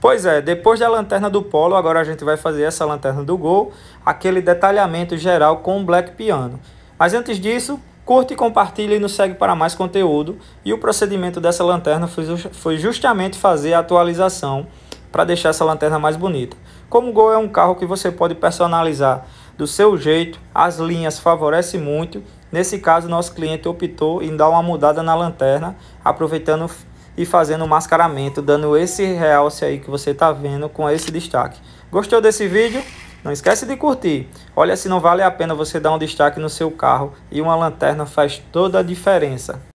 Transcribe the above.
Pois é, depois da lanterna do polo, agora a gente vai fazer essa lanterna do gol, aquele detalhamento geral com o black piano. Mas antes disso, curte, compartilha e nos segue para mais conteúdo. E o procedimento dessa lanterna foi justamente fazer a atualização para deixar essa lanterna mais bonita. Como o Gol é um carro que você pode personalizar do seu jeito, as linhas favorecem muito. Nesse caso, nosso cliente optou em dar uma mudada na lanterna, aproveitando e fazendo o mascaramento, dando esse realce aí que você está vendo com esse destaque. Gostou desse vídeo? Não esquece de curtir. Olha se não vale a pena você dar um destaque no seu carro e uma lanterna faz toda a diferença.